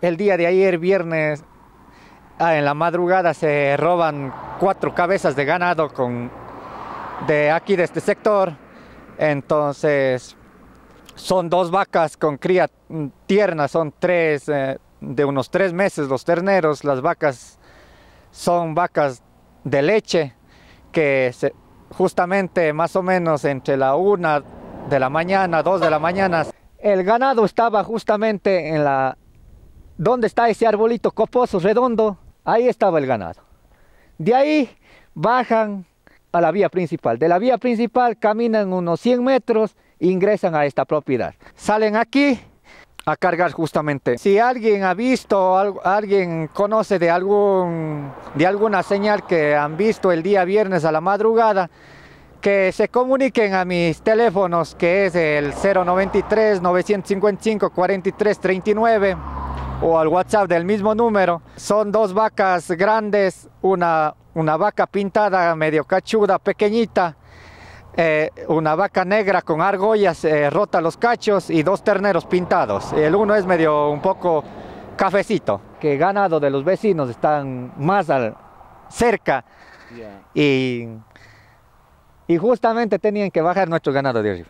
el día de ayer, viernes, ah, en la madrugada se roban cuatro cabezas de ganado con, de aquí, de este sector. Entonces, son dos vacas con cría tierna, son tres, eh, de unos tres meses los terneros. Las vacas son vacas de leche que justamente más o menos entre la una de la mañana, dos de la mañana. El ganado estaba justamente en la ¿Dónde está ese arbolito coposo redondo? Ahí estaba el ganado. De ahí bajan a la vía principal. De la vía principal caminan unos 100 metros, ingresan a esta propiedad. Salen aquí a cargar justamente. Si alguien ha visto, alguien conoce de, algún, de alguna señal que han visto el día viernes a la madrugada, que se comuniquen a mis teléfonos que es el 093 955 43 39 o al WhatsApp del mismo número. Son dos vacas grandes, una, una vaca pintada, medio cachuda, pequeñita, eh, una vaca negra con argollas eh, rota los cachos y dos terneros pintados. El uno es medio un poco cafecito, que ganado de los vecinos están más al, cerca y, y justamente tenían que bajar nuestro ganado de arriba.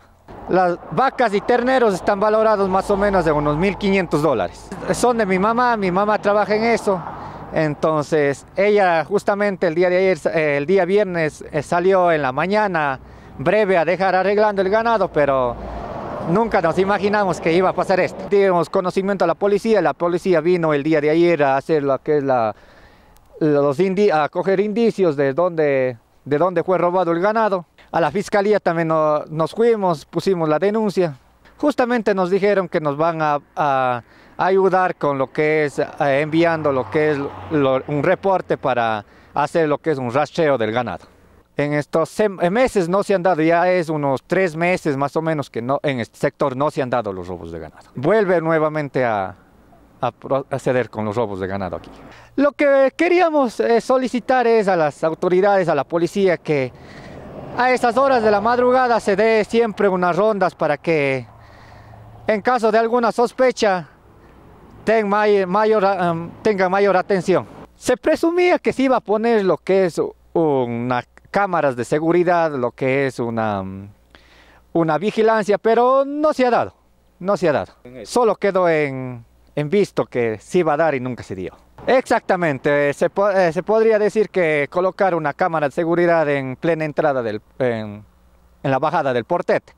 Las vacas y terneros están valorados más o menos de unos 1.500 dólares. Son de mi mamá, mi mamá trabaja en eso. Entonces ella justamente el día de ayer, el día viernes eh, salió en la mañana breve a dejar arreglando el ganado, pero nunca nos imaginamos que iba a pasar esto. Tuvimos conocimiento a la policía, la policía vino el día de ayer a hacer lo que la a coger indicios de dónde de dónde fue robado el ganado. A la fiscalía también nos fuimos, pusimos la denuncia. Justamente nos dijeron que nos van a, ayudar con lo que es eh, enviando lo que es un reporte para hacer lo que es un rastreo del ganado. En estos meses no se han dado, ya es unos tres meses más o menos que no, en este sector no se han dado los robos de ganado. Vuelve nuevamente a, proceder con los robos de ganado aquí. Lo que queríamos eh, solicitar es a las autoridades, a la policía que a estas horas de la madrugada se dé siempre unas rondas para que en caso de alguna sospecha em, tenga mayor, mayor atención. Se presumía que se iba a poner lo que es unas cámaras de seguridad, lo que es una, vigilancia, pero no se ha dado, no se ha dado. Solo quedó en, en visto que se iba a dar y nunca se dio. Exactamente, eh, se, podría decir que colocar una cámara de seguridad en plena entrada, en, en, la bajada del Portet,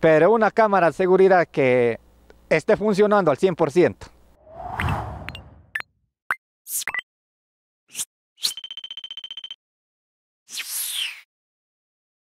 pero una cámara de seguridad que esté funcionando al 100%.